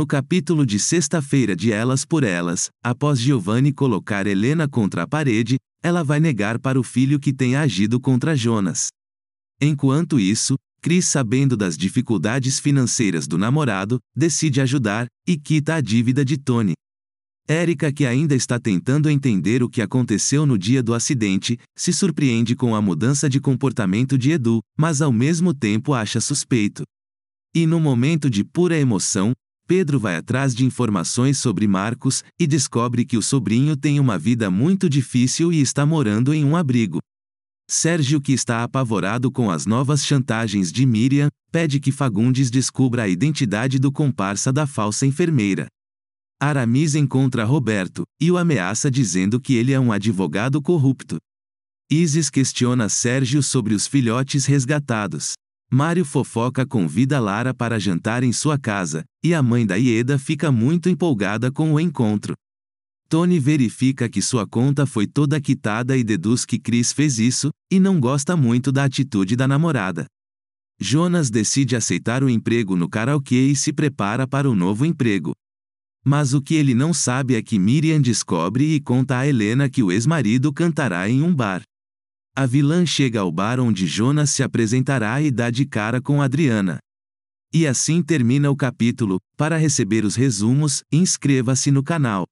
No capítulo de sexta-feira de Elas por Elas, após Giovanni colocar Helena contra a parede, ela vai negar para o filho que tem agido contra Jonas. Enquanto isso, Chris, sabendo das dificuldades financeiras do namorado, decide ajudar e quita a dívida de Tony. Erika, que ainda está tentando entender o que aconteceu no dia do acidente, se surpreende com a mudança de comportamento de Edu, mas ao mesmo tempo acha suspeito. E no momento de pura emoção, Pedro vai atrás de informações sobre Marcos e descobre que o sobrinho tem uma vida muito difícil e está morando em um abrigo. Sérgio, que está apavorado com as novas chantagens de Miriam, pede que Fagundes descubra a identidade do comparsa da falsa enfermeira. Aramis encontra Roberto e o ameaça dizendo que ele é um advogado corrupto. Isis questiona Sérgio sobre os filhotes resgatados. Mário Fofoca convida Lara para jantar em sua casa, e a mãe da Ieda fica muito empolgada com o encontro. Tony verifica que sua conta foi toda quitada e deduz que Chris fez isso, e não gosta muito da atitude da namorada. Jonas decide aceitar o emprego no karaokê e se prepara para o novo emprego. Mas o que ele não sabe é que Miriam descobre e conta a Helena que o ex-marido cantará em um bar. A vilã chega ao bar onde Jonas se apresentará e dá de cara com Adriana. E assim termina o capítulo. Para receber os resumos, inscreva-se no canal.